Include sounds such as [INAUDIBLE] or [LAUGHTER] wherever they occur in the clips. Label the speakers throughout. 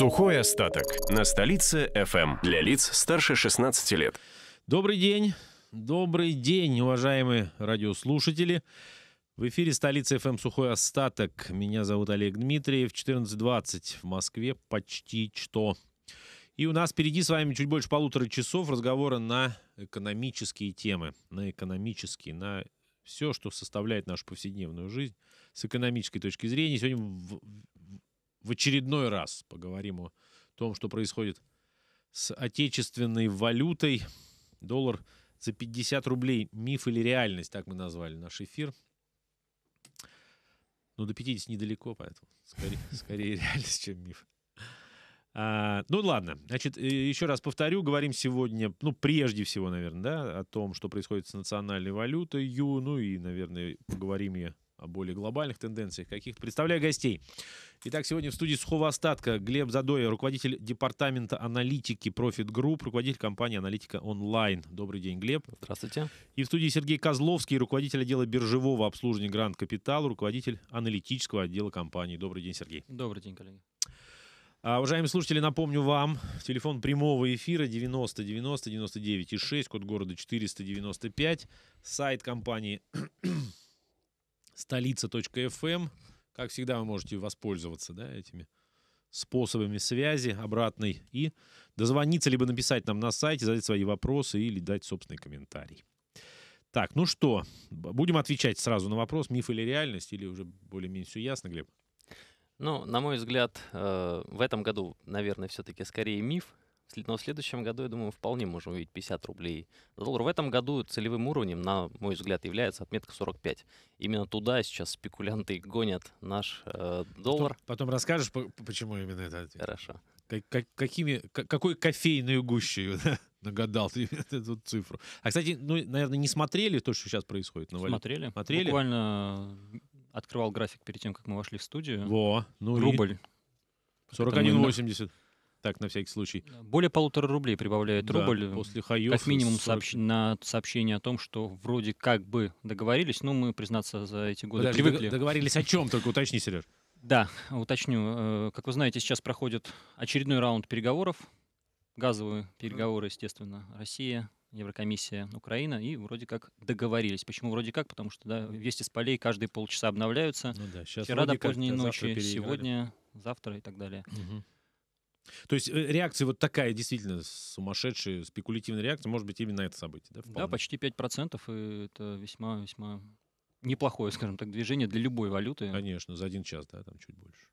Speaker 1: Сухой остаток на столице FM эм. для лиц старше 16 лет. Добрый день. Добрый день, уважаемые радиослушатели. В эфире столица FM эм «Сухой остаток». Меня зовут Олег Дмитриев. 14.20 в Москве почти что. И у нас впереди с вами чуть больше полутора часов разговора на экономические темы. На экономические, на все, что составляет нашу повседневную жизнь с экономической точки зрения. Сегодня в очередной раз поговорим о том, что происходит с отечественной валютой. Доллар за 50 рублей. Миф или реальность, так мы назвали наш эфир. Ну, до 50 недалеко, поэтому скорее, [LAUGHS] скорее реальность, чем миф. А, ну ладно, значит, э, еще раз повторю, говорим сегодня, ну, прежде всего, наверное, да, о том, что происходит с национальной валютой, ну и, наверное, поговорим и о более глобальных тенденциях каких-то. Представляю гостей. Итак, сегодня в студии сухого остатка Глеб Задоя, руководитель департамента аналитики Profit Group, руководитель компании «Аналитика онлайн». Добрый день, Глеб. Здравствуйте. И в студии Сергей Козловский, руководитель отдела биржевого обслуживания «Гранд Капитал», руководитель аналитического отдела компании. Добрый день, Сергей.
Speaker 2: Добрый день, коллеги.
Speaker 1: А, уважаемые слушатели, напомню вам, телефон прямого эфира 90 90 99 и 6, код города 495, сайт компании столица.фм. Эм. Как всегда, вы можете воспользоваться да, этими способами связи обратной и дозвониться, либо написать нам на сайте, задать свои вопросы или дать собственный комментарий. Так, ну что, будем отвечать сразу на вопрос, миф или реальность, или уже более-менее все ясно, Глеб? Ну, на мой взгляд, э, в
Speaker 3: этом году, наверное, все-таки скорее миф, но в следующем году, я думаю, вполне можем увидеть 50 рублей за доллар. В этом году целевым уровнем, на мой взгляд, является отметка 45. Именно туда сейчас спекулянты гонят наш э, доллар.
Speaker 1: Потом, потом расскажешь, почему именно это? Хорошо. Как, как, какими, какой кофейную гущей [LAUGHS] да, нагадал ты [LAUGHS] эту цифру? А, кстати, ну, наверное, не смотрели то, что сейчас происходит Смотрели. смотрели. Буквально э,
Speaker 2: открывал график перед тем, как мы вошли в студию. Во, ну Рубль.
Speaker 1: И... 41,80. Так, на всякий случай. Более полутора рублей прибавляет да, рубль. Э, после хаев. Как минимум сообщ...
Speaker 2: на сообщение о том, что вроде как бы договорились, но мы, признаться, за эти
Speaker 1: годы Подожди, привыкли. Договорились о чем? Только уточни, Сереж.
Speaker 2: Да, уточню. Э, как вы знаете, сейчас проходит очередной раунд переговоров. Газовые переговоры, естественно, Россия, Еврокомиссия, Украина, и вроде как договорились. Почему вроде как? Потому что да, вести с полей каждые
Speaker 1: полчаса обновляются. Ну да, сейчас Вчера до поздней ночи, сегодня,
Speaker 2: завтра и так далее. Угу.
Speaker 1: То есть э, реакция вот такая действительно сумасшедшая, спекулятивная реакция, может быть, именно это событие, да? Вполне. Да, почти
Speaker 2: 5%, и это весьма-весьма
Speaker 1: неплохое, скажем так, движение для любой валюты. Конечно, за один час, да, там чуть больше.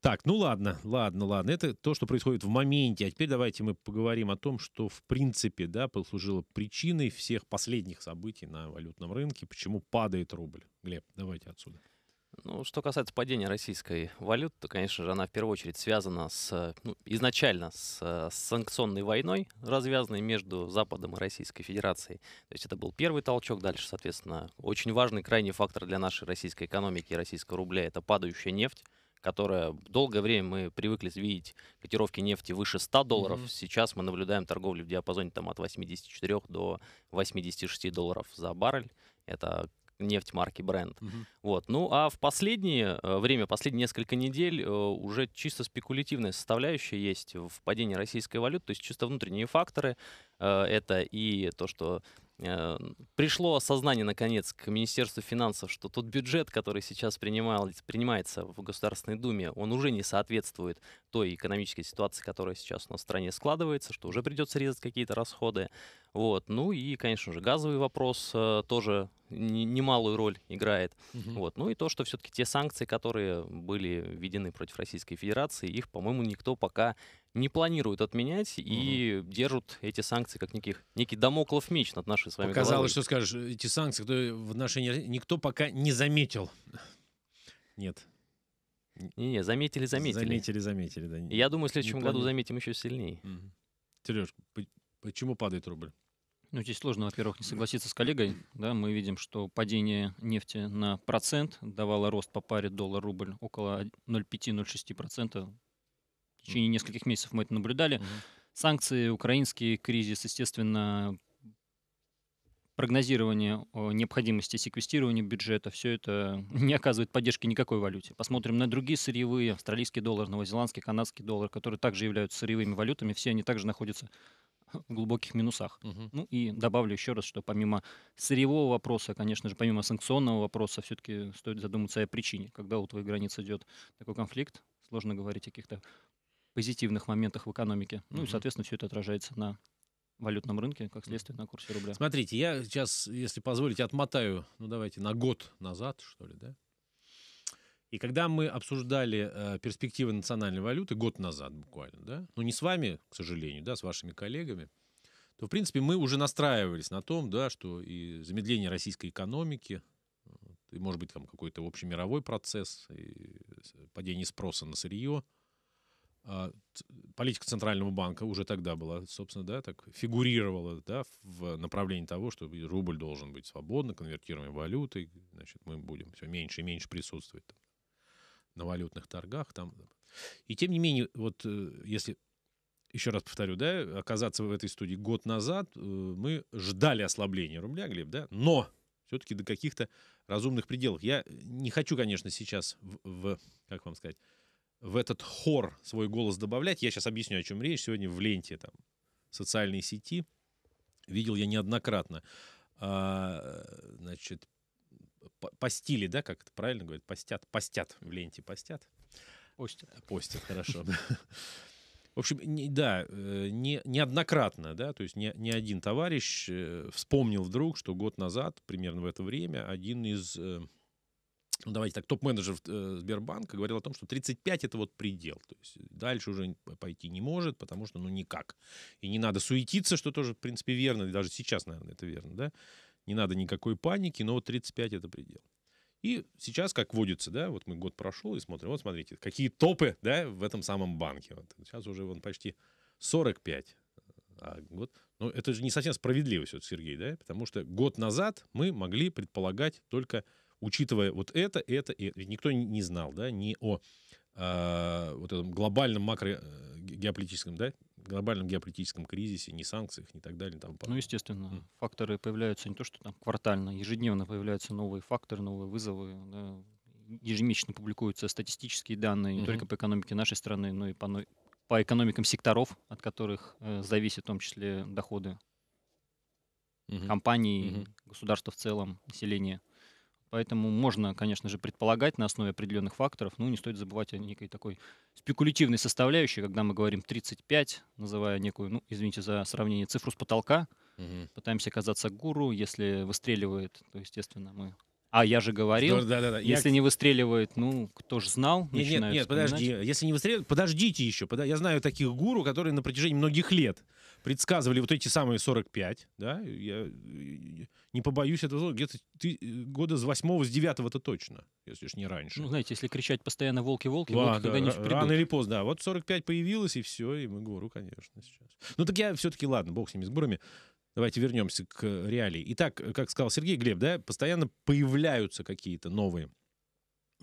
Speaker 1: Так, ну ладно, ладно, ладно. Это то, что происходит в моменте. А теперь давайте мы поговорим о том, что в принципе, да, послужило причиной всех последних событий на валютном рынке, почему падает рубль. Глеб, давайте отсюда.
Speaker 3: Ну, что касается падения российской валюты, то, конечно же, она в первую очередь связана с, ну, изначально с, э, с санкционной войной, развязанной между Западом и Российской Федерацией. То есть это был первый толчок. Дальше, соответственно, очень важный крайний фактор для нашей российской экономики и российского рубля – это падающая нефть которая долгое время мы привыкли видеть котировки нефти выше 100 долларов. Mm-hmm. Сейчас мы наблюдаем торговлю в диапазоне там, от 84 до 86 долларов за баррель. Это нефть марки бренд. Угу. Вот. Ну а в последнее э, время, последние несколько недель э, уже чисто спекулятивная составляющая есть в падении российской валюты, то есть чисто внутренние факторы. Э, это и то, что Э, пришло осознание, наконец, к Министерству финансов, что тот бюджет, который сейчас принимал, принимается в Государственной Думе, он уже не соответствует той экономической ситуации, которая сейчас у нас в стране складывается, что уже придется резать какие-то расходы. Вот. Ну и, конечно же, газовый вопрос э, тоже немалую роль играет. Угу. Вот. Ну и то, что все-таки те санкции, которые были введены против Российской Федерации, их, по-моему, никто пока не планируют отменять и держат эти санкции как неких, некий домоклов меч над нашей с вами Показалось, головой. что
Speaker 1: скажешь, эти санкции кто, в отношении никто пока не заметил. Нет.
Speaker 3: Не-не, заметили, заметили. Заметили, заметили, да. Я думаю, в следующем году
Speaker 1: заметим еще сильнее. Угу. Сереж, почему падает рубль?
Speaker 2: Ну, здесь сложно, во-первых, не согласиться с коллегой. Да, мы видим, что падение нефти на процент давало рост по паре доллар-рубль около 0,5-0,6%. В течение нескольких месяцев мы это наблюдали. Угу. Санкции, украинский кризис, естественно, прогнозирование необходимости секвестирования бюджета, все это [LAUGHS] не оказывает поддержки никакой валюте. Посмотрим на другие сырьевые, австралийский доллар, новозеландский, канадский доллар, которые также являются сырьевыми валютами, все они также находятся [LAUGHS] в глубоких минусах. Угу. Ну и добавлю еще раз, что помимо сырьевого вопроса, конечно же, помимо санкционного вопроса, все-таки стоит задуматься о причине. Когда у твоих границ идет такой конфликт, сложно говорить о каких-то позитивных моментах в экономике. Ну и, соответственно, все это отражается на валютном рынке, как следствие, на курсе рубля.
Speaker 1: Смотрите, я сейчас, если позволите, отмотаю, ну давайте, на год назад, что ли, да? И когда мы обсуждали э, перспективы национальной валюты год назад буквально, да, ну не с вами, к сожалению, да, с вашими коллегами, то, в принципе, мы уже настраивались на том, да, что и замедление российской экономики, вот, и, может быть, там какой-то общемировой процесс, и падение спроса на сырье – а, политика Центрального банка уже тогда была, собственно, да, так фигурировала, да, в направлении того, что рубль должен быть свободно конвертируемой валютой, значит, мы будем все меньше и меньше присутствовать там, на валютных торгах. Там. И тем не менее, вот э, если, еще раз повторю, да, оказаться в этой студии год назад, э, мы ждали ослабления рубля, Глеб, да, но все-таки до каких-то разумных пределов. Я не хочу, конечно, сейчас в, в как вам сказать, в этот хор свой голос добавлять. Я сейчас объясню, о чем речь. Сегодня в ленте там, социальной сети видел я неоднократно. А, значит, постили, да, как это правильно говорят? Постят, постят в ленте, постят. Постят. Постят, хорошо. [LAUGHS] В общем, не, да, э, не, неоднократно, да, то есть не, не один товарищ э, вспомнил вдруг, что год назад, примерно в это время, один из э, ну, давайте так, топ-менеджер э, Сбербанка говорил о том, что 35 — это вот предел. То есть дальше уже пойти не может, потому что ну никак. И не надо суетиться, что тоже, в принципе, верно. И даже сейчас, наверное, это верно, да? Не надо никакой паники, но вот 35 — это предел. И сейчас, как водится, да, вот мы год прошел и смотрим, вот смотрите, какие топы, да, в этом самом банке. Вот. Сейчас уже вон почти 45. А год... Ну, это же не совсем справедливо все, Сергей, да? Потому что год назад мы могли предполагать только учитывая вот это, это, и ведь никто не знал, да, ни о э, вот этом глобальном макро э, геополитическом, да, глобальном геополитическом кризисе, ни санкциях, ни так далее.
Speaker 2: Там, ну, естественно, mm. факторы появляются не то, что там квартально, ежедневно появляются новые факторы, новые вызовы, да, ежемесячно публикуются статистические данные не mm-hmm. только по экономике нашей страны, но и по, по экономикам секторов, от которых э, зависят в том числе доходы угу. компаний, угу. государства в целом, населения. Поэтому можно, конечно же, предполагать на основе определенных факторов, но не стоит забывать о некой такой спекулятивной составляющей, когда мы говорим 35, называя некую, ну, извините за сравнение, цифру с потолка. Угу. Пытаемся казаться гуру, если выстреливает, то, естественно, мы а я же говорил, да, да, да. если я... не
Speaker 1: выстреливает, ну, кто же знал, Нет, нет, нет подожди, если не выстреливает, подождите еще. Под... Я знаю таких гуру, которые на протяжении многих лет предсказывали вот эти самые 45, да, я не побоюсь этого, где-то ты, года с 8 с 9 это точно, если ж не раньше. Ну, знаете,
Speaker 2: если кричать постоянно «волки-волки», волки, волки, волки когда-нибудь придут. Рано или
Speaker 1: поздно, да, вот 45 появилось, и все, и мы гуру, конечно, сейчас. Ну, так я все-таки, ладно, бог с ними, с гурами. Давайте вернемся к реалии. Итак, как сказал Сергей Глеб, да, постоянно появляются какие-то новые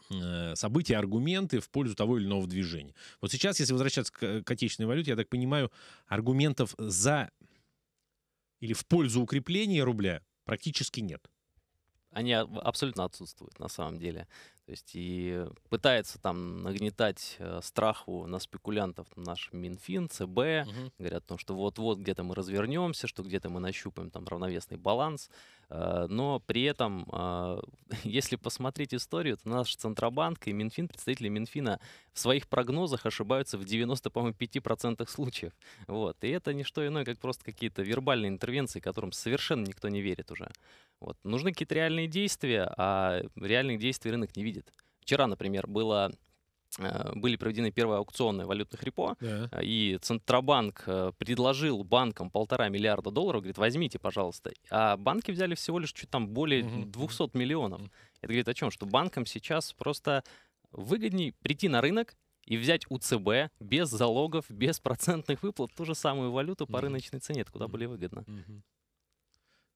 Speaker 1: э, события, аргументы в пользу того или иного движения. Вот сейчас, если возвращаться к, э, к отечественной валюте, я так понимаю, аргументов за или в пользу укрепления рубля практически нет. Они абсолютно отсутствуют
Speaker 3: на самом деле. То есть и пытается там нагнетать э, страху на спекулянтов наш Минфин, ЦБ, угу. говорят о том, что вот-вот где-то мы развернемся, что где-то мы нащупаем там равновесный баланс. Э, но при этом, э, [LAUGHS] если посмотреть историю, то наш Центробанк и Минфин, представители Минфина в своих прогнозах ошибаются в 95% случаев. Вот. И это не что иное, как просто какие-то вербальные интервенции, которым совершенно никто не верит уже. Вот. Нужны какие-то реальные действия, а реальных действий рынок не видит. Вчера, например, было э, были проведены первые аукционы валютных репо, yeah. Э, и Центробанк э, предложил банкам полтора миллиарда долларов, говорит, возьмите, пожалуйста. А банки взяли всего лишь чуть там более uh-huh. 200 миллионов. Это говорит о чем? Что банкам сейчас просто выгодней прийти на рынок и взять у ЦБ без залогов, без процентных выплат ту же самую валюту по uh-huh. рыночной цене. Это куда uh-huh. более выгодно. Uh-huh.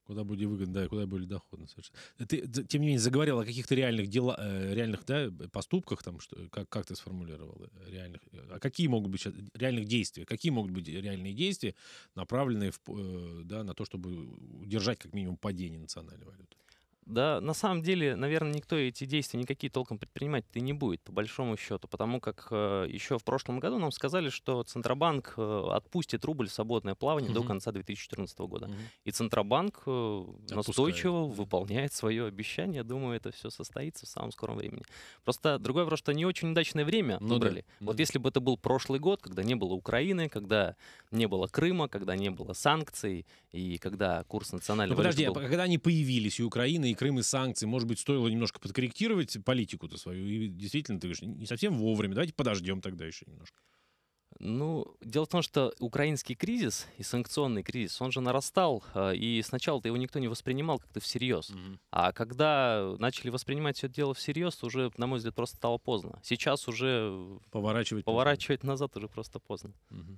Speaker 1: Куда будет выгодно, да, и куда более доходно совершенно. Ты, тем не менее, заговорил о каких-то реальных дела, э, реальных да, поступках, там, что, как, как ты сформулировал, э, реальных, э, а какие могут быть сейчас, реальных действия, какие могут быть реальные действия, направленные в, да, на то, чтобы удержать как минимум падение национальной валюты?
Speaker 3: Да, на самом деле, наверное, никто эти действия никакие толком предпринимать-то не будет, по большому счету, потому как э, еще в прошлом году нам сказали, что Центробанк э, отпустит рубль в свободное плавание угу. до конца 2014 года. Угу. И Центробанк э, настойчиво выполняет свое обещание. думаю, это все состоится в самом скором времени. Просто другое вопрос, что не очень удачное время ну выбрали. Да. Вот да. если бы это был прошлый год, когда не было Украины, когда не было Крыма, когда не было санкций, и когда курс национального... Но ну, подожди, а был...
Speaker 1: а когда они появились, и Украина, и Крым, и санкции, может быть, стоило немножко подкорректировать политику-то свою, и действительно, ты говоришь, не совсем вовремя, давайте подождем тогда еще немножко. Ну, дело в том, что украинский кризис и санкционный кризис, он же нарастал,
Speaker 3: э, и сначала-то его никто не воспринимал как-то всерьез. Mm-hmm. А когда начали воспринимать все это дело всерьез, уже, на мой взгляд, просто стало поздно. Сейчас уже... Поворачивать, поворачивать назад уже просто поздно. Mm-hmm.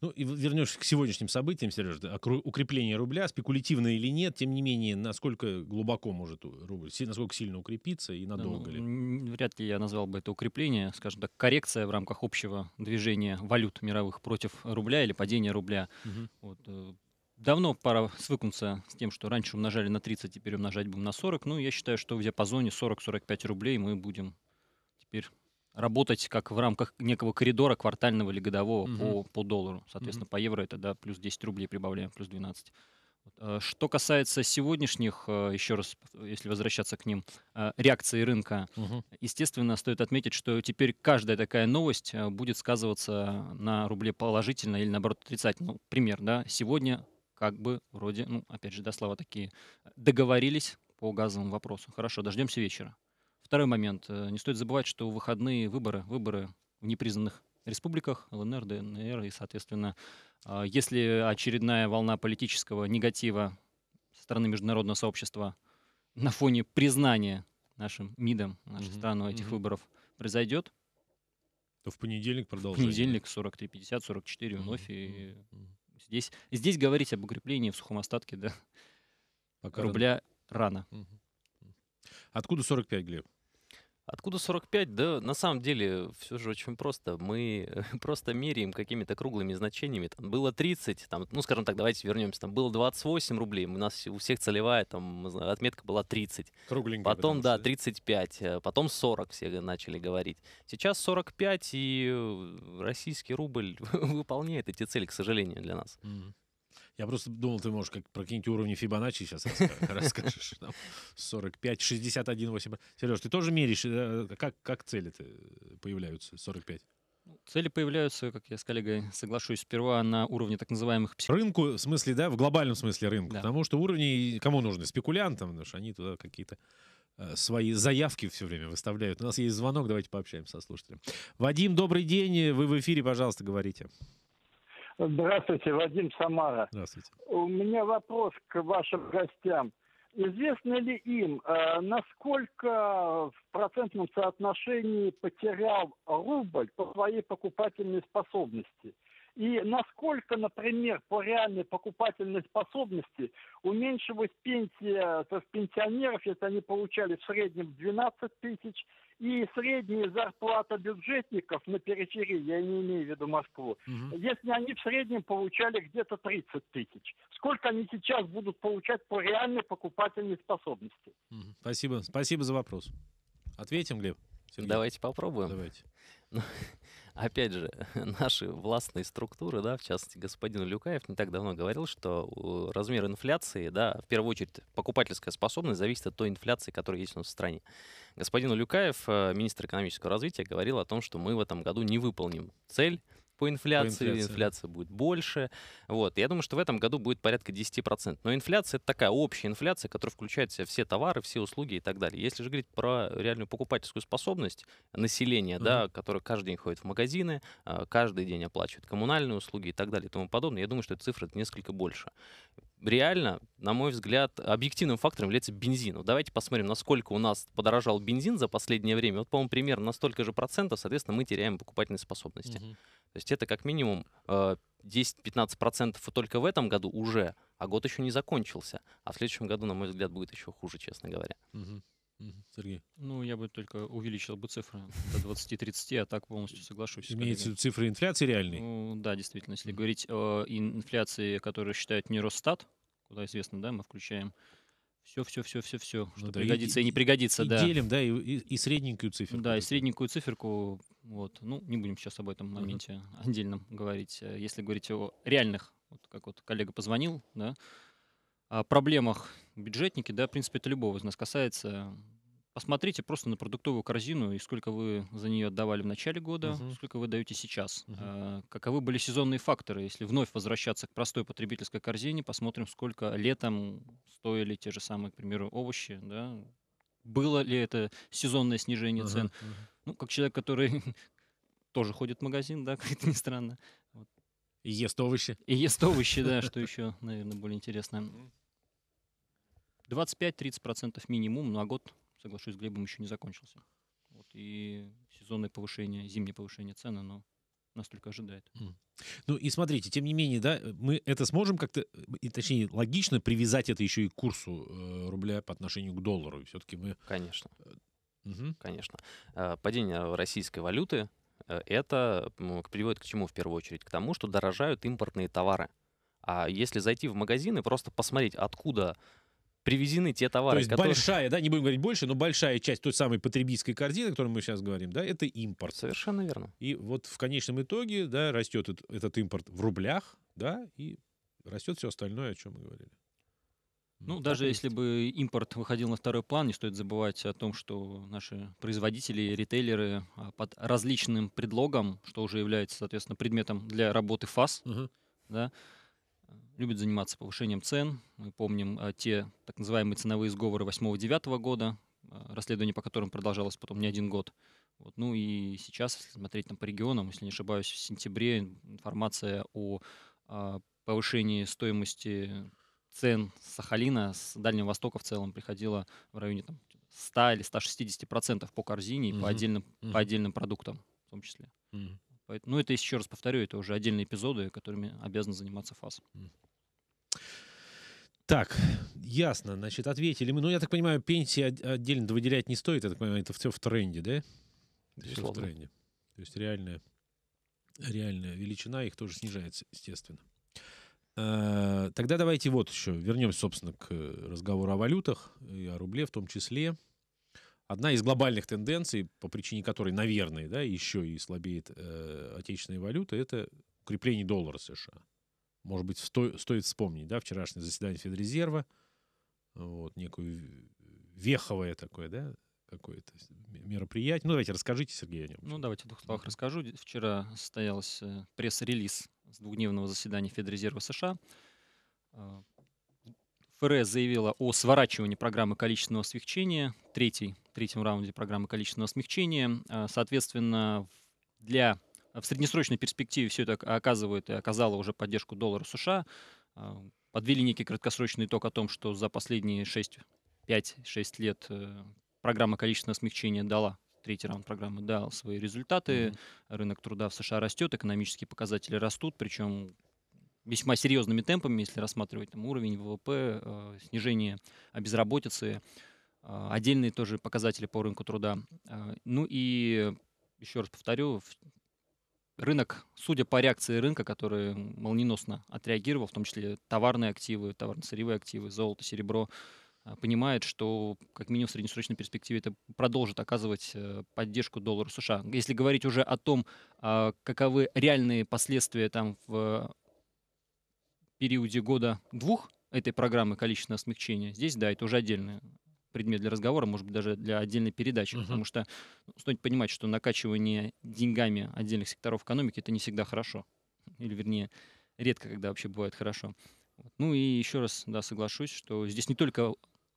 Speaker 1: Ну и вернешься к сегодняшним событиям, Сережа, укрепление рубля, спекулятивно или нет, тем не менее, насколько глубоко может рубль, насколько сильно укрепиться и ну, надолго ну, ли? Вряд ли я назвал бы это укрепление, скажем так, коррекция в рамках общего
Speaker 2: движения валют мировых против рубля или падения рубля. Угу. Вот, э, давно пора свыкнуться с тем, что раньше умножали на 30, теперь умножать будем на 40. Ну, я считаю, что в диапазоне 40-45 рублей мы будем теперь работать как в рамках некого коридора квартального или годового угу. по, по доллару. Соответственно, угу. по евро это да, плюс 10 рублей прибавляем, плюс 12. Э, что касается сегодняшних, э, еще раз, если возвращаться к ним, э, реакции рынка, угу. естественно, стоит отметить, что теперь каждая такая новость будет сказываться на рубле положительно или, наоборот, отрицательно. Ну, пример, да, сегодня как бы вроде, ну, опять же, да, слова такие, договорились по газовому вопросу. Хорошо, дождемся вечера. Второй момент. Э, не стоит забывать, что выходные выборы, выборы в непризнанных республиках ЛНР, ДНР, и, соответственно, а, если очередная волна политического негатива со стороны международного сообщества на фоне признания нашим МИДом, нашей угу, страной этих угу. выборов произойдет, то в понедельник продолжим. В понедельник 50 44 вновь. Угу, и угу. Здесь, здесь говорить об укреплении в сухом остатке да, Пока рубля рано. рано. Угу. Откуда 45,
Speaker 3: Глеб? Откуда 45? Да, на самом деле, все же очень просто. Мы [LAUGHS] просто меряем какими-то круглыми значениями. Там было 30, там, ну, скажем так, давайте вернемся. Там было 28 рублей. У нас у всех целевая там отметка была 30.
Speaker 1: Кругленькая. Потом, да,
Speaker 3: 35. Э, потом 40 все начали говорить. Сейчас 45, и э, российский рубль [LAUGHS] выполняет эти цели, к сожалению, для нас.
Speaker 1: Mm-hmm. Я просто думал, ты можешь как про какие-нибудь уровни Фибоначчи сейчас [LAUGHS] расскажешь. 45, 61, 8. Сереж, ты тоже меришь? Э, как, как цели ты э, появляются? 45? Ну, цели появляются, как я с коллегой соглашусь, сперва на уровне так называемых псих... Рынку, в смысле, да, в глобальном смысле рынка. Да. Потому что уровни кому нужны? Спекулянтам, потому что они туда какие-то э, свои заявки все время выставляют. У нас есть звонок, давайте пообщаемся со слушателем. Вадим, добрый день, вы в эфире, пожалуйста, говорите.
Speaker 3: Здравствуйте,
Speaker 1: Вадим Самара. Здравствуйте.
Speaker 3: У меня вопрос к вашим гостям. Известно ли им, э, насколько в процентном соотношении потерял рубль по своей покупательной способности? И насколько, например, по реальной покупательной способности уменьшилась пенсия э, то есть пенсионеров, если они получали в среднем 12 тысяч, и средняя зарплата бюджетников на периферии, я не имею в виду Москву, угу. если они в среднем получали где-то 30 тысяч, сколько они сейчас будут получать по реальной покупательной способности?
Speaker 1: Угу. Спасибо, спасибо за вопрос. Ответим, Глеб? Сергей. Давайте попробуем. Давайте. Ну, опять же,
Speaker 3: [LAUGHS] наши властные структуры, да, в частности, господин Люкаев не так давно говорил, что размер инфляции, да, в первую очередь покупательская способность зависит от той инфляции, которая есть у нас в стране. Господин Люкаев, э, министр экономического развития, говорил о том, что мы в этом году не выполним цель по инфляции, по инфляции. инфляция будет больше. Вот. Я думаю, что в этом году будет порядка 10%. Но инфляция — это такая общая инфляция, которая включает в себя все товары, все услуги и так далее. Если же говорить про реальную покупательскую способность населения, угу. да, которое каждый день ходит в магазины, а, каждый день оплачивает коммунальные услуги и так далее и тому подобное, я думаю, что эта цифра несколько больше реально, на мой взгляд, объективным фактором является бензин. Вот давайте посмотрим, насколько у нас подорожал бензин за последнее время. Вот, по-моему, примерно на столько же процентов, соответственно, мы теряем покупательные способности. Угу. То есть это как минимум 10-15% э, только в этом году уже, а год еще не закончился. А в следующем году, на мой взгляд, будет еще хуже, честно говоря. Угу. Сергей.
Speaker 2: Ну, я бы только увеличил бы цифры до 20-30, а так полностью соглашусь. Имеется
Speaker 1: цифры инфляции реальной?
Speaker 2: Ну, да, действительно. Если mm-hmm. говорить о инфляции, которую считает не Росстат, куда известно, да, мы включаем все, все, все, все, все, ну, что да, пригодится и, и не пригодится, и да. Делим, да, и, и, и средненькую циферку. Да, и средненькую циферку, вот, ну, не будем сейчас об этом моменте uh-huh. отдельном говорить. Э, если говорить о реальных, вот как вот коллега позвонил, да, о проблемах бюджетники, да, в принципе, это любого из нас касается. Посмотрите просто на продуктовую корзину и сколько вы за нее отдавали в начале года, Uh-huh. сколько вы даете сейчас. Uh-huh. Каковы были сезонные факторы? Если вновь возвращаться к простой потребительской корзине, посмотрим, сколько летом стоили те же самые, к примеру, овощи. Да? Было ли это сезонное снижение угу. цен? Угу. Uh-huh. Ну, как человек, который [LAUGHS] тоже ходит в магазин, да, [LAUGHS] как это ни странно. Вот. И ест овощи. И ест овощи, да, [LAUGHS] что еще, наверное, более интересно. 25-30% минимум на год, соглашусь с Глебом, еще не закончился. Вот, и сезонное повышение, зимнее повышение цены, но настолько ожидает.
Speaker 1: Mm. Ну и смотрите, тем не менее, да, мы это сможем как-то, и, точнее, логично привязать это еще и к курсу э, рубля по отношению к доллару. Все-таки мы... Конечно.
Speaker 3: Угу. Конечно. Э, падение российской валюты э, это приводит к чему в первую очередь? К тому, что дорожают импортные товары. А если зайти в магазин и просто посмотреть, откуда привезены те товары, То есть которые...
Speaker 1: большая, да, не будем говорить больше, но большая часть той самой потребительской корзины, о которой мы сейчас говорим, да, это импорт. Совершенно верно. И вот в конечном итоге, да, растет этот, импорт в рублях, да, и растет все остальное, о чем мы говорили.
Speaker 2: Ну, ну даже если бы импорт выходил на второй план, не стоит забывать о том, что наши производители ритейлеры а, под различным предлогом, что уже является, соответственно, предметом для работы ФАС, угу. да, любит заниматься повышением цен. Мы помним э, те так называемые ценовые сговоры 8-9 года, э, расследование по которым продолжалось потом не один год. Вот. Ну и сейчас, если смотреть там по регионам, если не ошибаюсь, в сентябре информация о, о а, повышении стоимости цен Сахалина с Дальнего Востока в целом приходила в районе там, 100 или 160 процентов по корзине и угу. по, отдельным, угу. по отдельным продуктам в том числе. Угу. Поэтому, ну, это еще раз повторю, это уже отдельные эпизоды, которыми обязан заниматься ФАС.
Speaker 1: Так, ясно. Значит, ответили мы. Ну, я так понимаю, пенсии отдельно выделять не стоит. Я так понимаю, это все в тренде, да? Все в тренде. То есть реальная, реальная величина их тоже снижается, естественно. А, тогда давайте вот еще вернемся, собственно, к разговору о валютах и о рубле в том числе одна из глобальных тенденций, по причине которой, наверное, да, еще и слабеет э, отечественная валюта, это укрепление доллара США. Может быть, сто, стоит вспомнить, да, вчерашнее заседание Федрезерва, вот, некую веховое такое, да, какое-то мероприятие. Ну, давайте расскажите, Сергей, о нем. Ну, давайте в двух словах расскажу. Вчера состоялся
Speaker 2: пресс-релиз с двухдневного заседания Федрезерва США. Э, ФРС заявила о сворачивании программы количественного смягчения, третий, третьем раунде программы количественного смягчения. А, соответственно, для, в среднесрочной перспективе все это оказывает и оказало уже поддержку доллара США. А, подвели некий краткосрочный итог о том, что за последние 6-5-6 лет э, программа количественного смягчения дала третий раунд программы дал свои результаты. Mm-hmm. Рынок труда в США растет, экономические показатели растут, причем весьма серьезными темпами, если рассматривать там, уровень ВВП, э, снижение безработицы, э, отдельные тоже показатели по рынку труда. Э, ну и, еще раз повторю, рынок, судя по реакции рынка, который молниеносно отреагировал, в том числе товарные активы, товарно-сырьевые активы, золото, серебро, э, понимает, что как минимум в среднесрочной перспективе это продолжит оказывать э, поддержку доллару США. Если говорить уже о том, а, каковы реальные последствия там в периоде года двух этой программы количественного смягчения, здесь, да, это уже отдельный предмет для разговора, может быть, даже для отдельной передачи, uh-huh. потому что ну, стоит понимать, что накачивание деньгами отдельных секторов экономики это не всегда хорошо. Или, вернее, редко когда вообще бывает хорошо. Ну и еще раз, да, соглашусь, что здесь не только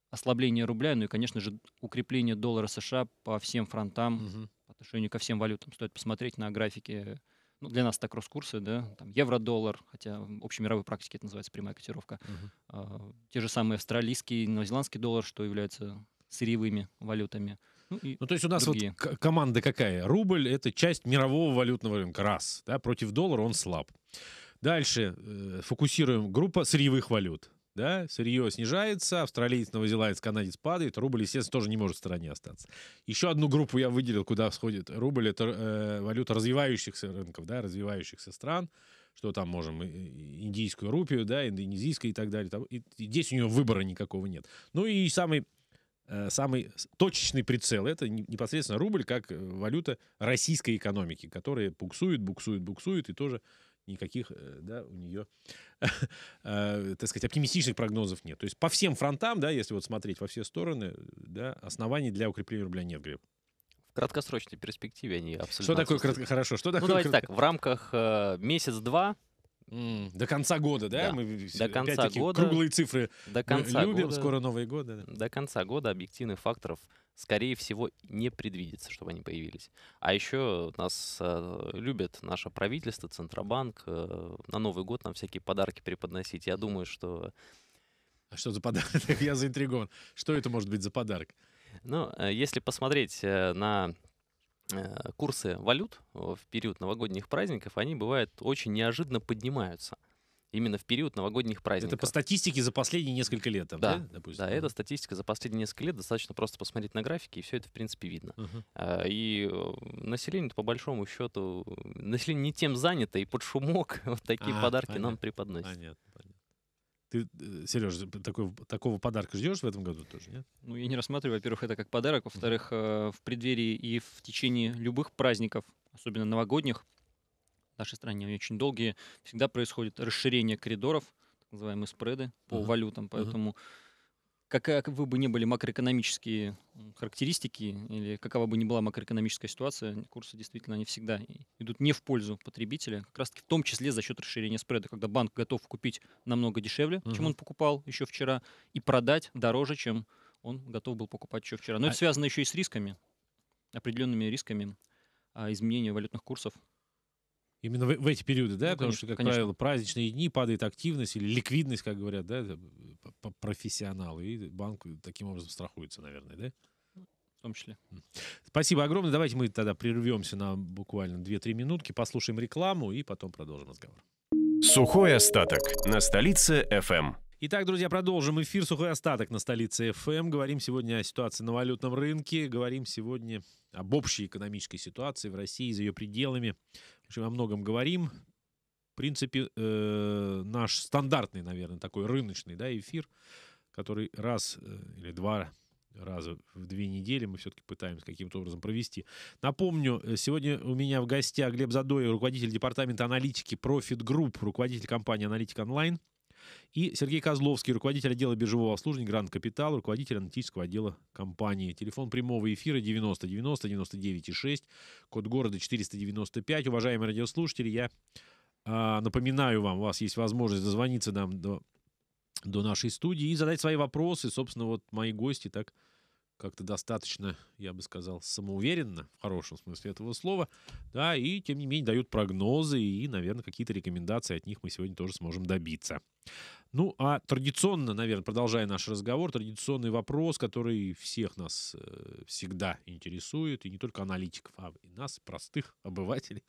Speaker 2: ослабление рубля, но и, конечно же, укрепление доллара США по всем фронтам, uh-huh. по отношению ко всем валютам. Стоит посмотреть на графики ну, для нас так Роскурсы, да, там евро-доллар, хотя в общемировой практике это называется прямая котировка, угу. а, те же самые австралийский, новозеландский доллар, что являются сырьевыми валютами.
Speaker 1: Ну, и ну то есть у нас другие. вот команда какая? Рубль — это часть мирового валютного рынка, раз, да, против доллара он слаб. Дальше э, фокусируем группа сырьевых валют да, сырье снижается, австралиец, новозеландец, канадец падает, рубль, естественно, тоже не может в стороне остаться. Еще одну группу я выделил, куда сходит рубль, это э, валюта развивающихся рынков, да, развивающихся стран, что там можем индийскую рупию, да, индонезийскую и так далее. и, и здесь у него выбора никакого нет. Ну и самый э, самый точечный прицел это непосредственно рубль как э, валюта российской экономики, которая буксует, буксует, буксует и тоже никаких э, да, у нее, [LAUGHS] э, так сказать, оптимистичных прогнозов нет. То есть по всем фронтам, да, если вот смотреть во все стороны, да, оснований для укрепления рубля нет, Глеб
Speaker 3: краткосрочной перспективе они абсолютно. Что такое кратко? Хорошо, что ну, такое? Ну давайте так, в рамках э, месяц-два Mm, до конца года, да? да. Мы до конца года. Круглые цифры. До конца Мы любим, года. Скоро Новые годы. Да. До конца года объективных факторов, скорее всего, не предвидится, чтобы они появились. А еще нас э, любят наше правительство, Центробанк. Э, на Новый год нам всякие подарки преподносить. Я думаю, что...
Speaker 1: А что за подарок? [LAUGHS] Я заинтригован. Что это может быть за подарок?
Speaker 3: Ну, э, если посмотреть э, на Э, курсы валют э, в период новогодних праздников, они бывают очень неожиданно поднимаются. Именно в период новогодних праздников. Это по
Speaker 1: статистике за
Speaker 3: последние несколько лет, там, да? Да, допустим. да, это статистика за последние несколько лет. Достаточно просто посмотреть на графики, и все это, в принципе, видно. uh И э, население по большому счету, население не тем
Speaker 1: занято, и под шумок [LAUGHS] вот такие а, подарки понятно, нам преподносят. Понятно, понятно. Ты, э, Сереж, такой, такого подарка ждешь в этом году тоже, нет?
Speaker 2: Ну, я не рассматриваю, во-первых, это как подарок, во-вторых, э, в преддверии и в течение любых праздников, особенно новогодних, в нашей стране они очень долгие, всегда происходит расширение коридоров, так называемые спреды по uh-huh. валютам, поэтому uh-huh как э, вы бы не были макроэкономические характеристики или какова бы ни была макроэкономическая ситуация, курсы действительно они всегда идут не в пользу потребителя, как раз таки в том числе за счет расширения спреда, когда банк готов купить намного дешевле, угу. чем он покупал еще вчера, и продать дороже, чем он готов был покупать еще вчера. Но а... это связано еще и с рисками,
Speaker 1: определенными рисками а, изменения валютных курсов Именно в, в эти периоды, да? Ну, Потому конечно, что, как конечно. правило, праздничные дни падает активность или ликвидность, как говорят, да, профессионалы. И банк таким образом страхуется, наверное, да? В том числе. Спасибо огромное. Давайте мы тогда прервемся на буквально 2-3 минутки, послушаем рекламу и потом продолжим разговор. Сухой остаток на столице FM. Итак, друзья, продолжим эфир «Сухой остаток» на столице ФМ. Говорим сегодня о ситуации на валютном рынке, говорим сегодня об общей экономической ситуации в России, за ее пределами, общем, о многом говорим. В принципе, э, наш стандартный, наверное, такой рыночный да, эфир, который раз э, или два раза в две недели мы все-таки пытаемся каким-то образом провести. Напомню, э, сегодня у меня в гостях Глеб Задоев, руководитель департамента аналитики Profit Group, руководитель компании «Аналитик онлайн». И Сергей Козловский, руководитель отдела биржевого обслуживания Гранд Капитал, руководитель аналитического отдела компании. Телефон прямого эфира 90 90 99 6, код города 495. Уважаемые радиослушатели, я э, напоминаю вам, у вас есть возможность дозвониться нам до, до нашей студии и задать свои вопросы. Собственно, вот мои гости так как-то достаточно, я бы сказал, самоуверенно, в хорошем смысле этого слова, да, и, тем не менее, дают прогнозы и, наверное, какие-то рекомендации от них мы сегодня тоже сможем добиться. Ну, а традиционно, наверное, продолжая наш разговор, традиционный вопрос, который всех нас э, всегда интересует, и не только аналитиков, а и нас, простых обывателей.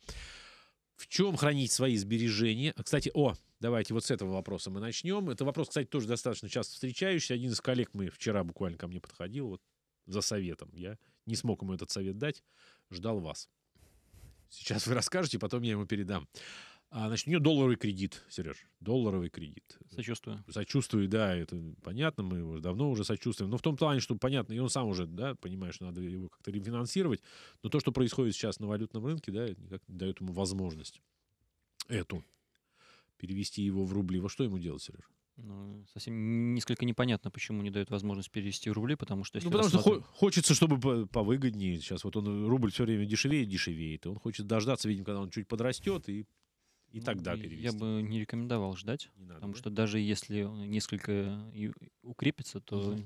Speaker 1: В чем хранить свои сбережения? А, кстати, о, давайте вот с этого вопроса мы начнем. Это вопрос, кстати, тоже достаточно часто встречающийся. Один из коллег мы вчера буквально ко мне подходил, вот за советом. Я не смог ему этот совет дать, ждал вас. Сейчас вы расскажете, потом я ему передам. А, значит, у нее долларовый кредит, Сереж, долларовый кредит. Сочувствую. Сочувствую, да, это понятно, мы его давно уже сочувствуем. Но в том плане, что понятно, и он сам уже, да, понимаешь, надо его как-то рефинансировать. Но то, что происходит сейчас на валютном рынке, да, никак не дает ему возможность эту перевести его в рубли. Во что ему делать, Сереж? Ну, совсем
Speaker 2: несколько непонятно, почему не дают возможность перевести в рубли, потому что... Если ну, потому рассматривать... что
Speaker 1: хо- хочется, чтобы повыгоднее. Сейчас вот он, рубль все время дешевеет, дешевеет. И он хочет дождаться, видимо, когда он чуть подрастет и, и ну, тогда перевести. Я бы
Speaker 2: не рекомендовал ждать, не надо, потому да? что даже если он несколько укрепится, то... Угу.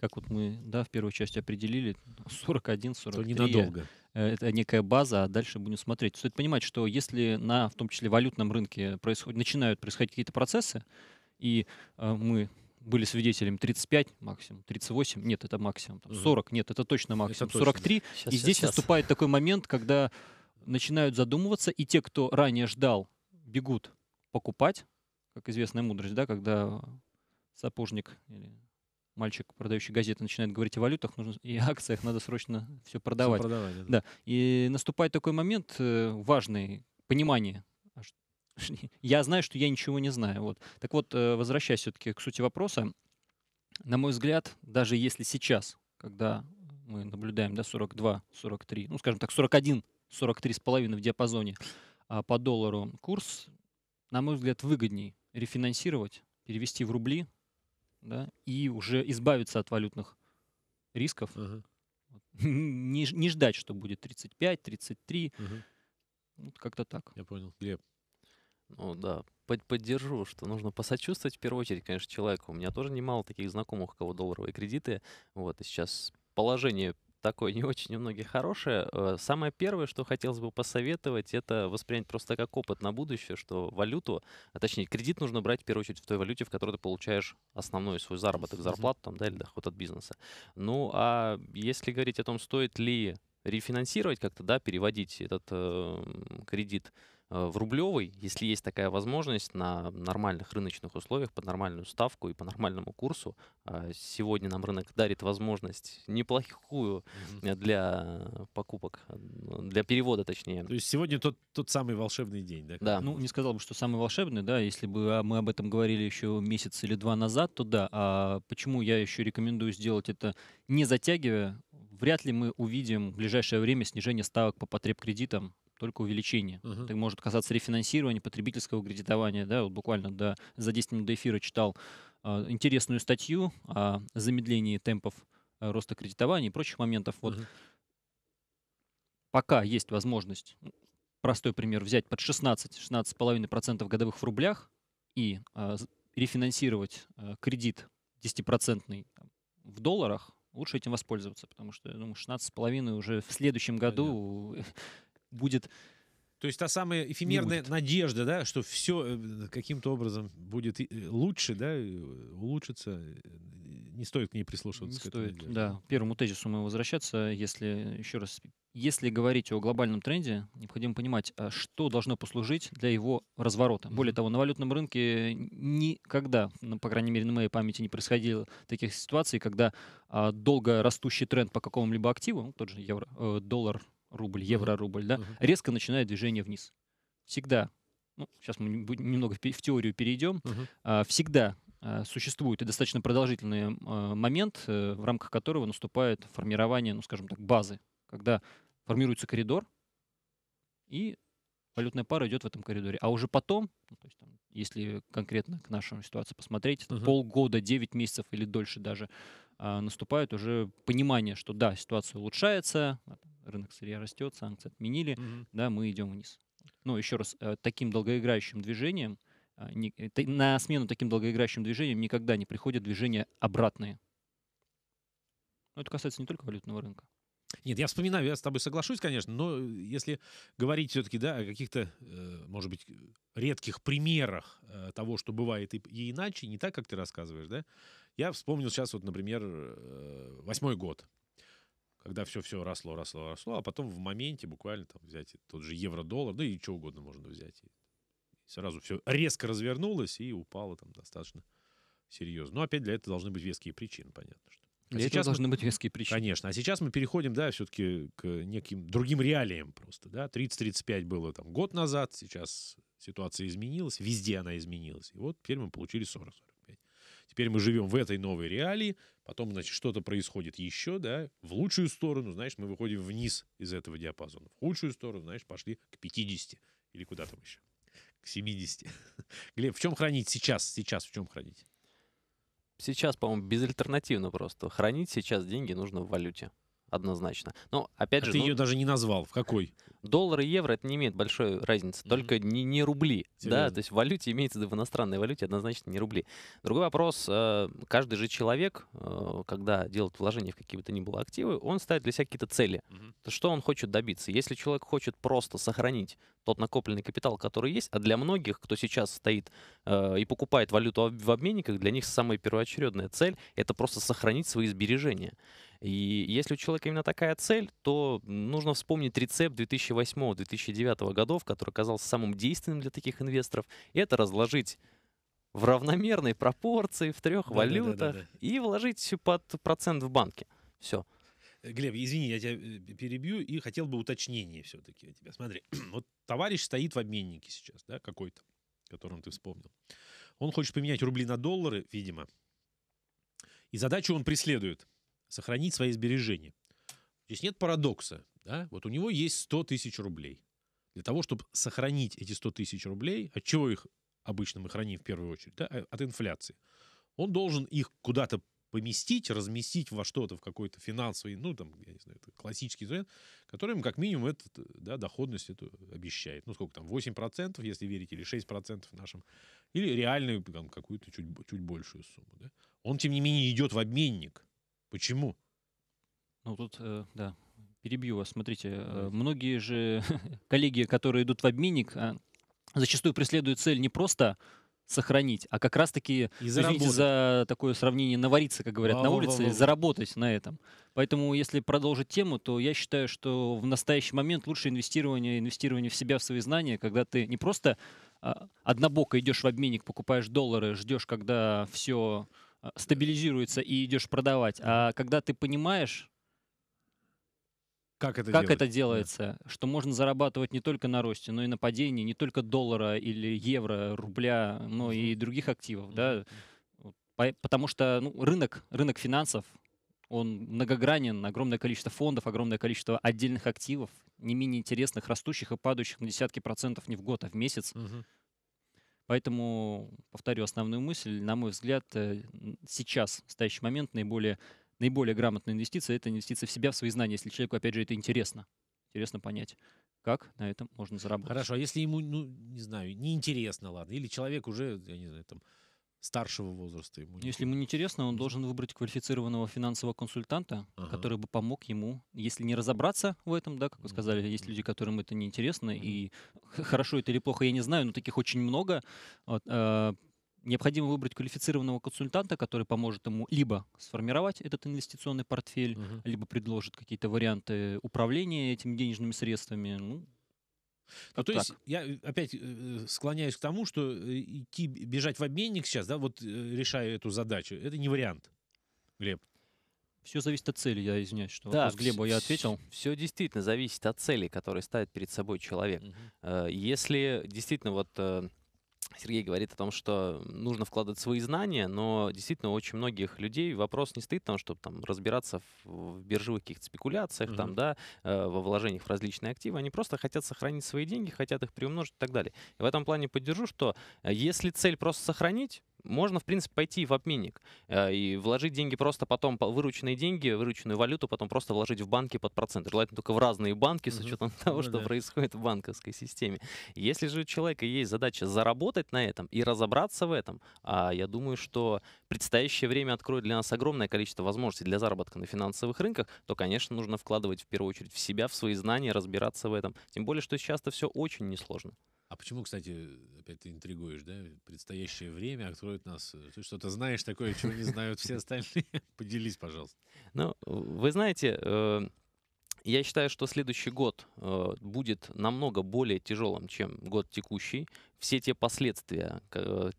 Speaker 2: Как вот мы, да, в первой части определили, 41, ну, 43. ненадолго. Э, это некая база, а дальше будем смотреть. Стоит понимать, что если на, в том числе, валютном рынке происходит, начинают происходить какие-то процессы, и э, мы были свидетелем 35 максимум, 38, нет, это максимум, там, 40, нет, это точно максимум, 43. Сейчас, и здесь сейчас. наступает такой момент, когда начинают задумываться, и те, кто ранее ждал, бегут покупать, как известная мудрость, да, когда сапожник или мальчик, продающий газеты, начинает говорить о валютах нужно, и [LAUGHS] акциях, надо срочно все продавать. Все продавать да. да. И наступает такой момент э, важный, понимание, а я знаю, что я ничего не знаю. Вот. Так вот, э, возвращаясь все-таки к сути вопроса, на мой взгляд, даже если сейчас, когда мы наблюдаем да, 42, 43, ну, скажем так, 41, 43,5 в диапазоне а, по доллару курс, на мой взгляд, выгодней рефинансировать, перевести в рубли да, и уже избавиться от валютных рисков. [LAUGHS] Не,
Speaker 3: не ждать, что будет 35, 33. Uh-huh.
Speaker 2: Вот как-то так. Я
Speaker 3: понял. Глеб, ну да, под- поддержу, что нужно посочувствовать в первую очередь, конечно, человеку. У меня тоже немало таких знакомых, у кого долларовые кредиты. Вот, и сейчас положение такое не очень у многих хорошее. Э, самое первое, что хотелось бы посоветовать, это воспринять просто как опыт на будущее, что валюту, а точнее кредит нужно брать в первую очередь в той валюте, в которой ты получаешь основной свой заработок, зарплату там, да, или доход от бизнеса. Ну а если говорить о том, стоит ли рефинансировать как-то, да, переводить этот э, м, кредит Э, в рублевой, если есть такая возможность, на нормальных рыночных условиях, по нормальную ставку и по нормальному курсу. А сегодня нам рынок дарит возможность неплохую для покупок, э, для перевода точнее. То
Speaker 1: есть сегодня тот, тот самый волшебный день, да? Да. Ну,
Speaker 2: не сказал бы, что самый волшебный, да, если бы а, мы об этом говорили еще месяц или два назад, то да. А почему я еще рекомендую сделать это не затягивая, вряд ли мы увидим в ближайшее время снижение ставок по потреб кредитам только увеличение. Угу. Это может касаться рефинансирования, потребительского кредитования. Да, вот буквально до, за 10 минут до эфира читал э, интересную статью о замедлении темпов э, роста кредитования и прочих моментов. Вот угу. пока есть возможность, простой пример, взять под 16-16,5% годовых в рублях и э, рефинансировать э, кредит 10% там, в долларах, лучше этим воспользоваться, потому что, я думаю, 16,5
Speaker 1: уже в следующем году Понятно будет то есть та самая эфемерная надежда, да, что все э, каким-то образом будет э, лучше, да, э, улучшится, не стоит к ней прислушиваться. Не к стоит, да. Первому тезису мы возвращаться, если
Speaker 2: еще раз, если говорить о глобальном тренде, необходимо понимать, а что должно послужить для его разворота. Более того, на валютном рынке никогда, ну, по крайней мере на моей памяти, не происходило таких ситуаций, когда а, долго растущий тренд по какому-либо активу, ну, тот же евро, доллар, рубль, евро-рубль, да, резко начинает движение вниз. Всегда, ну, сейчас мы немного в теорию перейдем, а, всегда а, существует и достаточно продолжительный а, момент, э, в рамках которого наступает формирование, ну, скажем так, базы, когда формируется коридор, и валютная пара идет в этом коридоре. А уже потом, ну, то есть, там, если конкретно к нашей ситуации посмотреть, uh-huh. полгода, 9 месяцев или дольше даже, а, наступает уже понимание, что да, ситуация улучшается, рынок сырья растет, санкции отменили, угу. да, мы идем вниз. Ну, еще раз, э, таким долгоиграющим движением, а, э, на смену таким долгоиграющим движением никогда не приходят движения обратные.
Speaker 1: Но это касается не только валютного рынка. Нет, я вспоминаю, я с тобой соглашусь, конечно, но э, если говорить все-таки да, о каких-то, может быть, редких примерах того, что бывает и иначе, не так, как ты рассказываешь, да, я вспомнил сейчас, вот, например, восьмой год когда все-все росло, росло, росло, а потом в моменте буквально там взять тот же евро-доллар, да и что угодно можно взять. И сразу все резко развернулось и упало там достаточно серьезно. Но опять для этого должны быть веские причины, понятно, что. А сейчас должны мы... быть веские причины. Конечно. А сейчас мы переходим, да, все-таки к неким другим реалиям просто, да. 30-35 было там год назад, сейчас ситуация изменилась, везде она изменилась. И вот теперь мы получили 40-40. Теперь мы живем в этой новой реалии, потом, значит, что-то происходит еще, да, в лучшую сторону, знаешь, мы выходим вниз из этого диапазона. В худшую сторону, знаешь, пошли к 50 или куда там еще, к 70. [LAUGHS] Глеб, в чем хранить сейчас? Сейчас в чем хранить?
Speaker 3: Сейчас, по-моему, безальтернативно просто. Хранить сейчас деньги нужно в валюте однозначно. Но опять а же, ты ну, ее даже не назвал. В какой? доллары, и евро это не имеет большой разницы, mm-hmm. только не, не рубли, Серьезно? да, то есть в валюте имеется в иностранной валюте однозначно не рубли. Другой вопрос: э, каждый же человек, э, когда делает вложение в какие бы то ни было активы, он ставит для себя какие-то цели. Mm-hmm. Что он хочет добиться? Если человек хочет просто сохранить тот накопленный капитал, который есть, а для многих, кто сейчас стоит э, и покупает валюту в обменниках, для них самая первоочередная цель это просто сохранить свои сбережения. И если у человека именно такая цель, то нужно вспомнить рецепт 2008-2009 годов, который оказался самым действенным для таких инвесторов. Это разложить в равномерной пропорции, в трех да, валютах да, да, да, да.
Speaker 1: и вложить под процент в банке. Все. Глеб, извини, я тебя э, перебью и хотел бы уточнение все-таки у тебя. Смотри, [CLEARS THROAT] вот товарищ стоит в обменнике сейчас, да, какой-то, которым ты вспомнил. Он хочет поменять рубли на доллары, видимо. И задачу он преследует сохранить свои сбережения. Здесь нет парадокса. Да? Вот у него есть 100 тысяч рублей. Для того, чтобы сохранить эти 100 тысяч рублей, от чего их обычно мы храним в первую очередь? Да? Э, от инфляции. Он должен их куда-то поместить, разместить во что-то, в какой-то финансовый, ну, там, я не знаю, классический инструмент, который им, как минимум, этот, да, доходность эту обещает. Ну, сколько там, 8%, если верите, или 6% нашем, или реальную там, какую-то чуть, чуть большую сумму. Да? Он, тем не менее, идет в обменник. Почему? Ну, тут, э, да,
Speaker 2: перебью вас. Смотрите, э, многие же [LAUGHS] коллеги, которые идут в обменник, э, зачастую преследуют цель не просто сохранить, а как раз-таки, извините за такое сравнение, навариться, как говорят, а, на улице, а, а, а. заработать на этом. Поэтому, если продолжить тему, то я считаю, что в настоящий момент лучше инвестирование, инвестирование в себя, в свои знания, когда ты не просто а, однобоко идешь в обменник, покупаешь доллары, ждешь, когда все а, стабилизируется и идешь продавать, а когда ты понимаешь,
Speaker 1: как это, как это делается?
Speaker 2: Да. Что можно зарабатывать не только на росте, но и на падении, не только доллара или евро, рубля, но и других активов, да? Потому что ну, рынок, рынок финансов, он многогранен, огромное количество фондов, огромное количество отдельных активов, не менее интересных, растущих и падающих на десятки процентов не в год, а в месяц. Угу. Поэтому, повторю основную мысль, на мой взгляд, э, сейчас, в настоящий момент, наиболее, наиболее грамотная инвестиция — это инвестиция в себя, в свои знания, если человеку, опять же, это интересно.
Speaker 1: Интересно понять, как на этом можно заработать. Хорошо, а если ему, ну, не знаю, неинтересно, ладно, или человек уже, я не знаю, там, старшего возраста ему. Ну, если ему интересно,
Speaker 2: он должен выбрать квалифицированного финансового консультанта, ага. который бы помог ему, если не разобраться в этом, да, как вы сказали, есть люди, которым это неинтересно, mm-hmm. и хорошо это или плохо, я не знаю, но таких очень много. Вот, э, необходимо выбрать квалифицированного консультанта, который поможет ему либо сформировать этот инвестиционный портфель, uh-huh. либо предложит какие-то варианты управления этими
Speaker 1: денежными средствами. Ну, ну, то так. есть я э, опять э, склоняюсь к тому, что э, идти бежать в обменник сейчас, да, вот решая эту задачу, это не вариант, Глеб. Все зависит от цели, я извиняюсь, что да, вопрос Глеба
Speaker 2: я ответил.
Speaker 3: Все действительно зависит от цели, которые ставит перед собой человек. Угу. Если действительно вот Сергей говорит о том, что нужно вкладывать свои знания, но действительно очень многих людей вопрос не стоит, потому чтобы там разбираться в, биржевых каких-то спекуляциях, mm-hmm. там, да, э, во вложениях в различные активы, они просто хотят сохранить свои деньги, хотят их приумножить и так далее. И в этом плане поддержу, что э, если цель просто сохранить, можно, в принципе, пойти в обменник э, и вложить деньги просто потом, вырученные деньги, вырученную валюту потом просто вложить в банки под процент. Желательно только в разные банки, с учетом mm [LAUGHS] того, ну, что да. происходит в банковской системе. Если же у человека есть задача заработать на этом и разобраться в этом, а я думаю, что предстоящее время откроет для нас огромное количество возможностей для заработка на финансовых рынках, то, конечно, нужно вкладывать в первую очередь в себя, в свои знания, разбираться в этом. Тем более, что сейчас это все очень несложно.
Speaker 1: А почему, кстати, опять ты интригуешь, да? Предстоящее время откроет нас. Ты что-то знаешь такое, чего не знают все остальные? [LAUGHS] Поделись, пожалуйста.
Speaker 3: Ну, вы знаете, э, я считаю, что следующий год э, будет намного более тяжелым, чем год текущий. Все те последствия, э,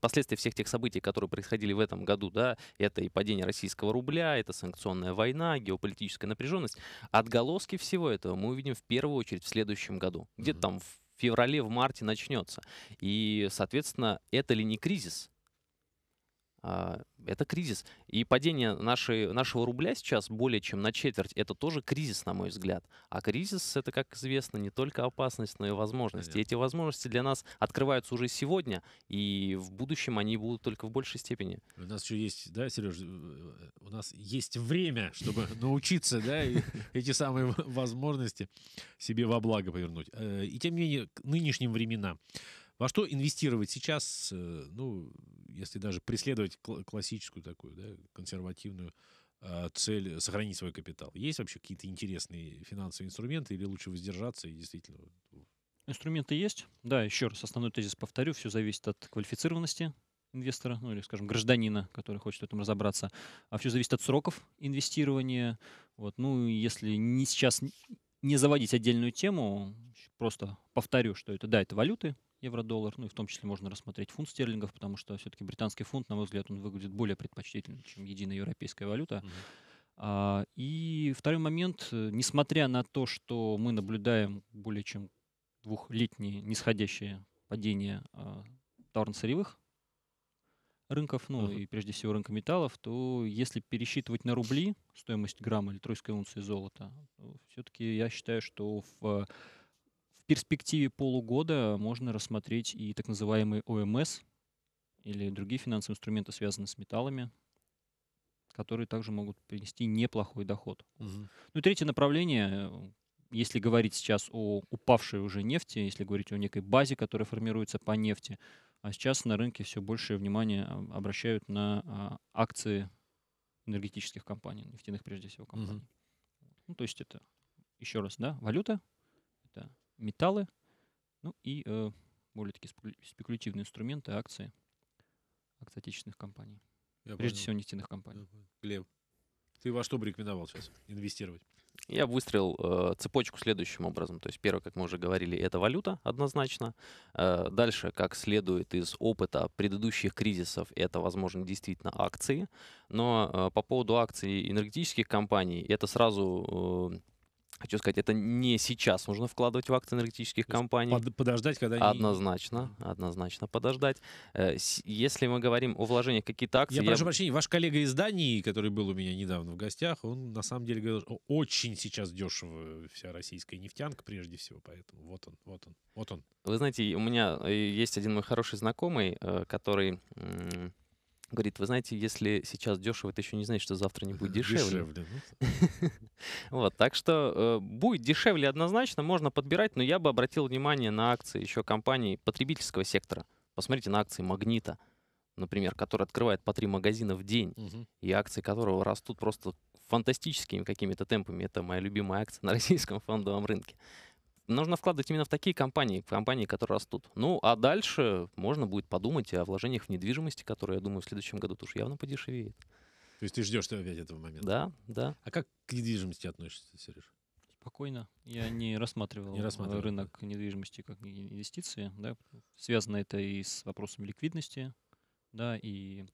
Speaker 3: последствия всех тех событий, которые происходили в этом году, да, это и падение российского рубля, это санкционная война, геополитическая напряженность. Отголоски всего этого мы увидим в первую очередь в следующем году, где-то там в феврале, в марте начнется. И, соответственно, это ли не кризис? А, это кризис. И падение нашей, нашего рубля сейчас более чем на четверть, это тоже кризис, на мой взгляд. А кризис — это, как известно, не только опасность, но и возможности. Понятно. И эти возможности для нас открываются уже сегодня, и в будущем они будут только в большей степени. У нас еще есть,
Speaker 1: да, Сереж, у нас есть время, чтобы [LAUGHS] научиться, да, [LAUGHS] эти самые возможности себе во благо повернуть. Э, и тем не менее, к нынешним временам. Во что инвестировать сейчас, э, ну, если даже преследовать классическую такую, да, консервативную а, цель сохранить свой капитал? Есть вообще какие-то интересные финансовые инструменты или лучше воздержаться и действительно... Ну?
Speaker 2: Инструменты есть. Да, еще раз основной тезис повторю. Все зависит от квалифицированности инвестора, ну или, скажем, гражданина, который хочет в этом разобраться. А все зависит от сроков инвестирования. Вот. Ну, если не сейчас не заводить отдельную тему, просто повторю, что это, да, это валюты, евро-доллар, ну и в том числе можно рассмотреть фунт стерлингов, потому что все-таки британский фунт, на мой взгляд, он выглядит более предпочтительным, чем единая европейская валюта. Угу. А, и второй момент, э, несмотря на то, что мы наблюдаем более чем двухлетнее нисходящее падение а, товарно-сырьевых рынков, ну uh-huh. и прежде всего рынка металлов, то если пересчитывать на рубли стоимость грамма или тройской унции золота, все-таки я считаю, что в перспективе полугода можно рассмотреть и так называемый ОМС или другие финансовые инструменты, связанные с металлами, которые также могут принести неплохой доход. Угу. Ну и третье направление, если говорить сейчас о упавшей уже нефти, если говорить о некой базе, которая формируется по нефти, а сейчас на рынке все большее внимание обращают на а, акции энергетических компаний, нефтяных прежде всего компаний. Угу. Ну, то есть это, еще раз, да, валюта, металлы, ну и э, более такие спекулятивные инструменты, акции, акции отечественных компаний. Я Прежде понял. всего
Speaker 1: нефтяных компаний. Глеб, ты во что бы рекомендовал сейчас инвестировать?
Speaker 3: Я выстроил э, цепочку следующим образом. То есть, первое, как мы уже говорили, это валюта однозначно. Э, дальше, как следует из опыта предыдущих кризисов, это, возможно, действительно акции. Но э, по поводу акций энергетических компаний, это сразу... Э, Хочу сказать, это не сейчас нужно вкладывать в акции энергетических компаний.
Speaker 1: Под, подождать, когда они...
Speaker 3: Однозначно, однозначно подождать. Э, если мы говорим о вложениях какие-то акции... Я, я прошу
Speaker 1: прощения, ваш коллега из Дании, который был у меня недавно в гостях, он на самом деле говорил, что очень сейчас дешево вся российская нефтянка прежде всего, поэтому вот он, вот он, вот он.
Speaker 3: Вы знаете, у меня э, есть один мой хороший знакомый, э, который Говорит, вы знаете, если сейчас дешево, это еще не значит, что завтра не будет дешевле. Дешевле. [LAUGHS] Вот, так что э, будет дешевле однозначно, можно подбирать, но я бы обратил внимание на акции еще компаний потребительского сектора. Посмотрите на акции «Магнита», например, который открывает по три магазина в день, и акции которого растут просто фантастическими какими-то темпами. Это моя любимая акция на [LAUGHS] российском фондовом рынке нужно вкладывать именно в такие компании, в компании, которые растут. Ну, а дальше можно будет подумать о вложениях в недвижимости, которые, я думаю, в следующем году тоже явно подешевеет. То есть ты ждешь опять этого момента? Да,
Speaker 1: да. А как к недвижимости относишься, Сереж?
Speaker 2: Спокойно. Я не рассматривал, не рассматривал рынок недвижимости как инвестиции. Да? Связано это и с вопросом ликвидности, да, и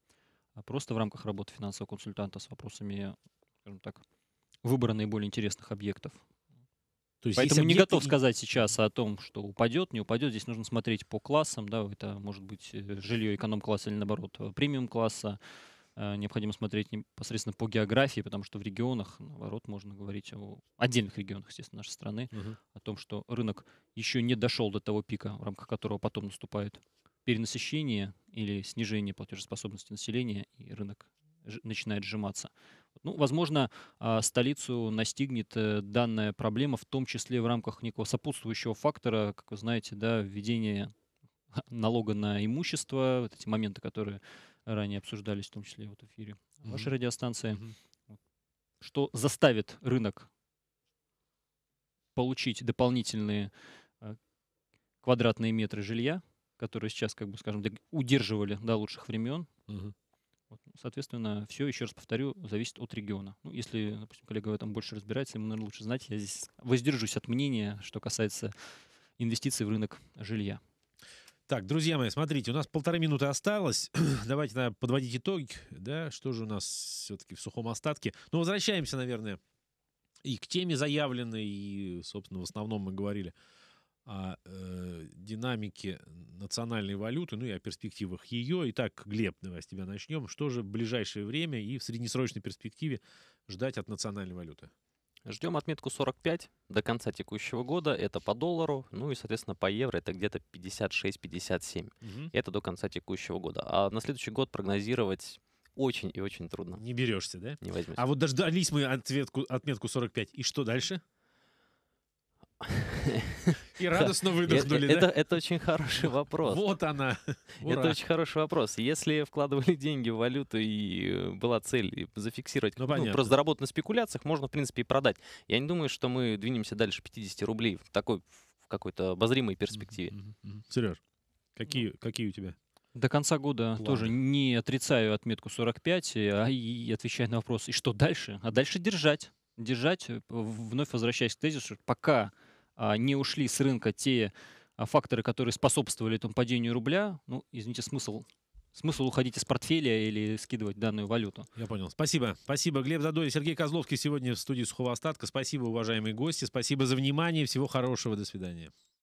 Speaker 2: а, просто в рамках работы финансового консультанта с вопросами, скажем так, выбора наиболее интересных объектов
Speaker 3: то есть, Поэтому не готов
Speaker 2: сказать сейчас о том, что упадет, не упадет. Здесь нужно смотреть по классам. Да, это может быть э, жилье эконом-класса или наоборот э, премиум-класса. Э, необходимо смотреть непосредственно по географии, потому что в регионах, наоборот, можно говорить о отдельных регионах, естественно, нашей страны, угу. о том, что рынок еще не дошел до того пика, в рамках которого потом наступает перенасыщение или снижение платежеспособности населения, и рынок начинает сжиматься. Ну, возможно, а, столицу настигнет э, данная проблема, в том числе в рамках некого сопутствующего фактора, как вы знаете, да, введение [LAUGHS] налога на имущество, вот эти моменты, которые ранее обсуждались, в том числе вот в эфире mm-hmm. вашей радиостанции, mm-hmm. что заставит рынок получить дополнительные а, квадратные метры жилья, которые сейчас, как бы, скажем, удерживали до лучших времен, угу. Ну, соответственно, все, еще раз повторю, зависит от региона. Ну, если, допустим, коллега в этом больше разбирается, ему, наверное, лучше знать. Я здесь
Speaker 1: воздержусь от мнения, что касается инвестиций в рынок жилья. Так, друзья мои, смотрите, у нас полторы минуты осталось. [CLEARS THROAT] Давайте надо подводить итоги, да, что же у нас все-таки в сухом остатке. Ну, возвращаемся, наверное, и к теме заявленной, и, собственно, в основном мы говорили о э, динамике национальной валюты, ну и о перспективах ее. Итак, Глеб, давай с тебя начнем. Что же в ближайшее время и в среднесрочной перспективе ждать от национальной валюты? Ждем отметку 45
Speaker 3: до конца текущего года. Это по доллару, ну и, соответственно, по евро это где-то 56-57. Угу. Это до конца текущего года. А на следующий год прогнозировать очень и очень
Speaker 1: трудно. Не берешься, да? Не возьмешь. А вот дождались мы ответку, отметку 45. И что дальше? И радостно выдохнули, это, да? это,
Speaker 3: это очень хороший вопрос.
Speaker 1: Вот она. Ура. Это очень
Speaker 3: хороший вопрос. Если вкладывали деньги в валюту и э, была цель зафиксировать, ну, ну, просто заработать на спекуляциях, можно, в принципе, и продать. Я не думаю, что мы двинемся дальше 50 рублей в такой в какой-то обозримой перспективе. Сереж, какие, ну. какие у тебя?
Speaker 2: До конца года План. тоже
Speaker 3: не отрицаю отметку 45, э, а
Speaker 2: и отвечаю на вопрос, и что дальше? А дальше держать. Держать, э, вновь возвращаясь к тезису, пока а, не ушли с рынка те а, факторы, которые способствовали этому падению
Speaker 1: рубля, ну, извините, смысл смысл уходить из портфеля или скидывать данную валюту. Я понял. Спасибо. Спасибо, Глеб Задой. Сергей Козловский сегодня в студии Сухого Остатка. Спасибо, уважаемые гости. Спасибо за внимание. Всего хорошего. До свидания.